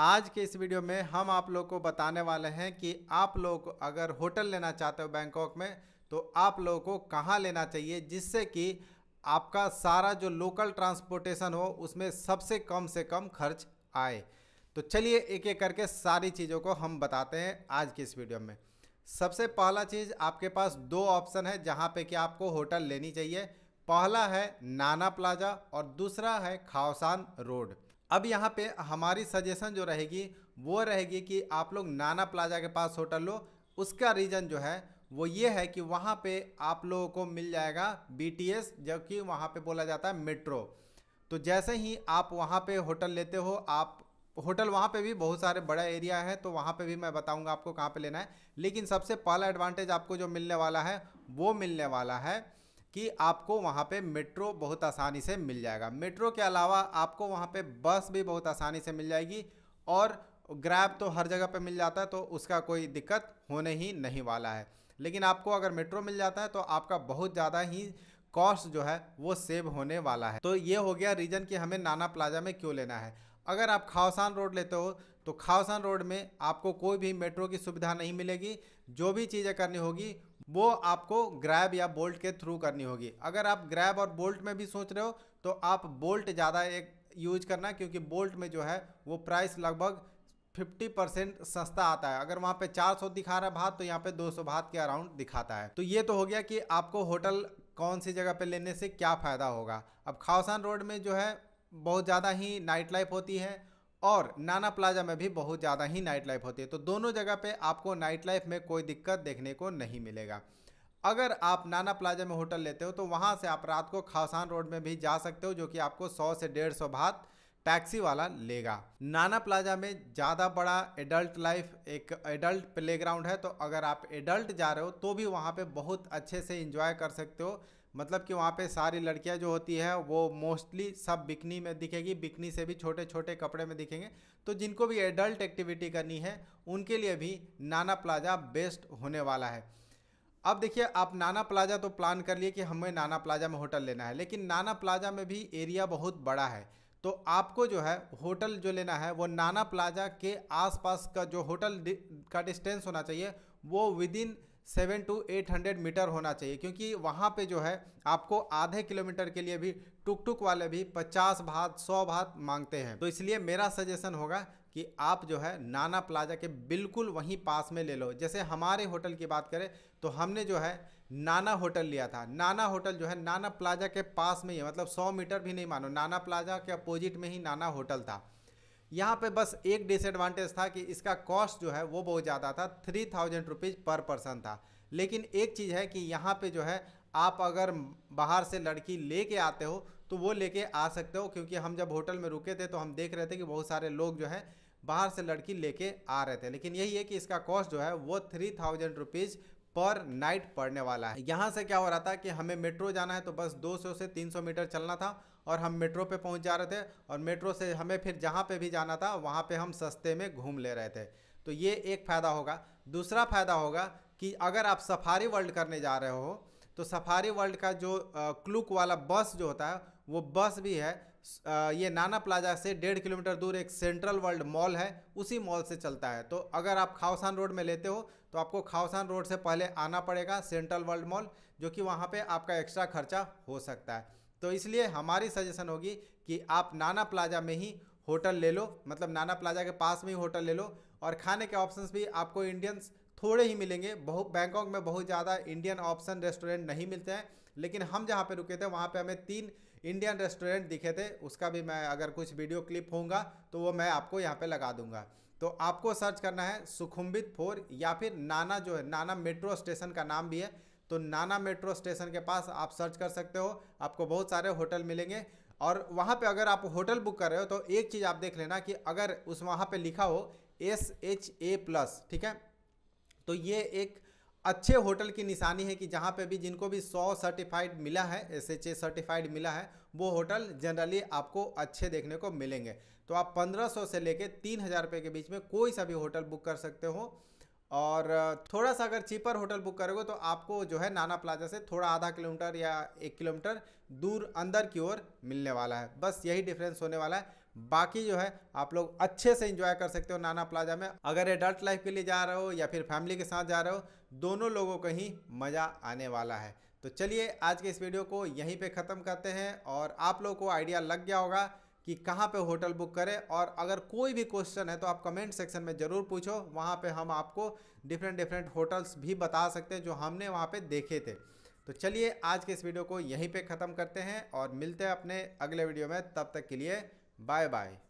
आज के इस वीडियो में हम आप लोग को बताने वाले हैं कि आप लोग अगर होटल लेना चाहते हो बैंकॉक में तो आप लोगों को कहाँ लेना चाहिए जिससे कि आपका सारा जो लोकल ट्रांसपोर्टेशन हो उसमें सबसे कम से कम खर्च आए तो चलिए एक एक करके सारी चीज़ों को हम बताते हैं आज की इस वीडियो में सबसे पहला चीज़ आपके पास दो ऑप्शन है जहाँ पे कि आपको होटल लेनी चाहिए पहला है नाना प्लाजा और दूसरा है खावसान रोड अब यहाँ पे हमारी सजेशन जो रहेगी वो रहेगी कि आप लोग नाना प्लाजा के पास होटल लो उसका रीज़न जो है वो ये है कि वहाँ पे आप लोगों को मिल जाएगा बी टी एस जबकि वहाँ पे बोला जाता है मेट्रो तो जैसे ही आप वहाँ पे होटल लेते हो आप होटल वहाँ पे भी बहुत सारे बड़ा एरिया है तो वहाँ पे भी मैं बताऊँगा आपको कहाँ पे लेना है लेकिन सबसे पहला एडवांटेज आपको जो मिलने वाला है वो मिलने वाला है कि आपको वहाँ पे मेट्रो बहुत आसानी से मिल जाएगा मेट्रो के अलावा आपको वहाँ पे बस भी बहुत आसानी से मिल जाएगी और ग्रैब तो हर जगह पे मिल जाता है तो उसका कोई दिक्कत होने ही नहीं वाला है लेकिन आपको अगर मेट्रो मिल जाता है तो आपका बहुत ज़्यादा ही कॉस्ट जो है वो सेव होने वाला है तो ये हो गया रीज़न कि हमें नाना प्लाजा में क्यों लेना है अगर आप खावसान रोड लेते हो तो खावसान रोड में आपको कोई भी मेट्रो की सुविधा नहीं मिलेगी जो भी चीज़ें करनी होगी वो आपको ग्रैब या बोल्ट के थ्रू करनी होगी अगर आप ग्रैब और बोल्ट में भी सोच रहे हो तो आप बोल्ट ज़्यादा एक यूज करना क्योंकि बोल्ट में जो है वो प्राइस लगभग 50 परसेंट सस्ता आता है अगर वहाँ पे 400 दिखा रहा है भात तो यहाँ पे 200 भात के अराउंड दिखाता है तो ये तो हो गया कि आपको होटल कौन सी जगह पे लेने से क्या फ़ायदा होगा अब खावसान रोड में जो है बहुत ज़्यादा ही नाइट लाइफ होती है और नाना प्लाजा में भी बहुत ज़्यादा ही नाइट लाइफ होती है तो दोनों जगह पे आपको नाइट लाइफ में कोई दिक्कत देखने को नहीं मिलेगा अगर आप नाना प्लाजा में होटल लेते हो तो वहाँ से आप रात को खासान रोड में भी जा सकते हो जो कि आपको सौ से डेढ़ सौ भात टैक्सी वाला लेगा नाना प्लाजा में ज़्यादा बड़ा एडल्ट लाइफ एक एडल्ट प्लेग्राउंड है तो अगर आप एडल्ट जा रहे हो तो भी वहाँ पर बहुत अच्छे से इंजॉय कर सकते हो मतलब कि वहाँ पे सारी लड़कियाँ जो होती है वो मोस्टली सब बिकनी में दिखेगी बिकनी से भी छोटे छोटे कपड़े में दिखेंगे तो जिनको भी एडल्ट एक्टिविटी करनी है उनके लिए भी नाना प्लाजा बेस्ट होने वाला है अब देखिए आप नाना प्लाजा तो प्लान कर लिए कि हमें नाना प्लाजा में होटल लेना है लेकिन नाना प्लाजा में भी एरिया बहुत बड़ा है तो आपको जो है होटल जो लेना है वो नाना प्लाजा के आसपास का जो होटल का डिस्टेंस होना चाहिए वो within seven to eight hundred metre होना चाहिए क्योंकि वहाँ पे जो है आपको आधे किलोमीटर के लिए भी टुक टुक वाले भी पचास भात सौ भात मांगते हैं तो इसलिए मेरा सजेशन होगा कि आप जो है नाना प्लाजा के बिल्कुल वहीं पास में ले लो जैसे हमारे होटल की बात करें तो हमने जो है नाना होटल लिया था नाना होटल जो है नाना प्लाजा के पास में ही मतलब सौ मीटर भी नहीं मानो नाना प्लाजा के अपोजिट में ही नाना होटल था यहाँ पे बस एक डिसएडवांटेज था कि इसका कॉस्ट जो है वो बहुत ज़्यादा था three thousand rupees per person था लेकिन एक चीज़ है कि यहाँ पे जो है आप अगर बाहर से लड़की लेके आते हो तो वो लेके आ सकते हो क्योंकि हम जब होटल में रुके थे तो हम देख रहे थे कि बहुत सारे लोग जो हैं बाहर से लड़की लेके आ रहे थे लेकिन यही है कि इसका कॉस्ट जो है वो three thousand rupees per night पड़ने वाला है यहाँ से क्या हो रहा था कि हमें मेट्रो जाना है तो बस 200 से 300 मीटर चलना था और हम मेट्रो पे पहुंच जा रहे थे और मेट्रो से हमें फिर जहाँ पे भी जाना था वहाँ पे हम सस्ते में घूम ले रहे थे तो ये एक फ़ायदा होगा दूसरा फ़ायदा होगा कि अगर आप सफारी वर्ल्ड करने जा रहे हो तो सफारी वर्ल्ड का जो क्लूक वाला बस जो होता है वो बस भी है ये नाना प्लाजा से डेढ़ किलोमीटर दूर एक सेंट्रल वर्ल्ड मॉल है उसी मॉल से चलता है तो अगर आप खावसान रोड में लेते हो तो आपको खावसान रोड से पहले आना पड़ेगा सेंट्रल वर्ल्ड मॉल जो कि वहाँ पे आपका एक्स्ट्रा खर्चा हो सकता है तो इसलिए हमारी सजेशन होगी कि आप नाना प्लाजा में ही होटल ले लो मतलब नाना प्लाजा के पास में ही होटल ले लो और खाने के ऑप्शंस भी आपको इंडियंस थोड़े ही मिलेंगे बहुत बैंकॉक में बहुत ज़्यादा इंडियन ऑप्शन रेस्टोरेंट नहीं मिलते हैं लेकिन हम जहाँ पे रुके थे वहाँ पे हमें तीन इंडियन रेस्टोरेंट दिखे थे उसका भी मैं अगर कुछ वीडियो क्लिप होगा तो वो मैं आपको यहाँ पे लगा दूंगा तो आपको सर्च करना है सुखुम्बित फोर या फिर नाना जो है नाना मेट्रो स्टेशन का नाम भी है तो नाना मेट्रो स्टेशन के पास आप सर्च कर सकते हो आपको बहुत सारे होटल मिलेंगे और वहाँ पे अगर आप होटल बुक कर रहे हो तो एक चीज़ आप देख लेना कि अगर उस वहाँ पे लिखा हो एस एच ए प्लस ठीक है तो ये एक अच्छे होटल की निशानी है कि जहाँ पे भी जिनको भी 100 सर्टिफाइड मिला है एस एच ए सर्टिफाइड मिला है वो होटल जनरली आपको अच्छे देखने को मिलेंगे तो आप 1500 से लेके 3000 रुपए के बीच में कोई सा भी होटल बुक कर सकते हो और थोड़ा सा अगर चीपर होटल बुक करोगे तो आपको जो है नाना प्लाजा से थोड़ा आधा किलोमीटर या एक किलोमीटर दूर अंदर की ओर मिलने वाला है बस यही डिफरेंस होने वाला है बाकी जो है आप लोग अच्छे से इंजॉय कर सकते हो नाना प्लाजा में अगर एडल्ट लाइफ के लिए जा रहे हो या फिर फैमिली के साथ जा रहे हो दोनों लोगों को ही मज़ा आने वाला है तो चलिए आज के इस वीडियो को यहीं पे ख़त्म करते हैं और आप लोगों को आइडिया लग गया होगा कि कहाँ पे होटल बुक करें और अगर कोई भी क्वेश्चन है तो आप कमेंट सेक्शन में ज़रूर पूछो वहाँ पे हम आपको डिफरेंट डिफरेंट होटल्स भी बता सकते हैं जो हमने वहाँ पे देखे थे तो चलिए आज के इस वीडियो को यहीं पे ख़त्म करते हैं और मिलते हैं अपने अगले वीडियो में तब तक के लिए बाय बाय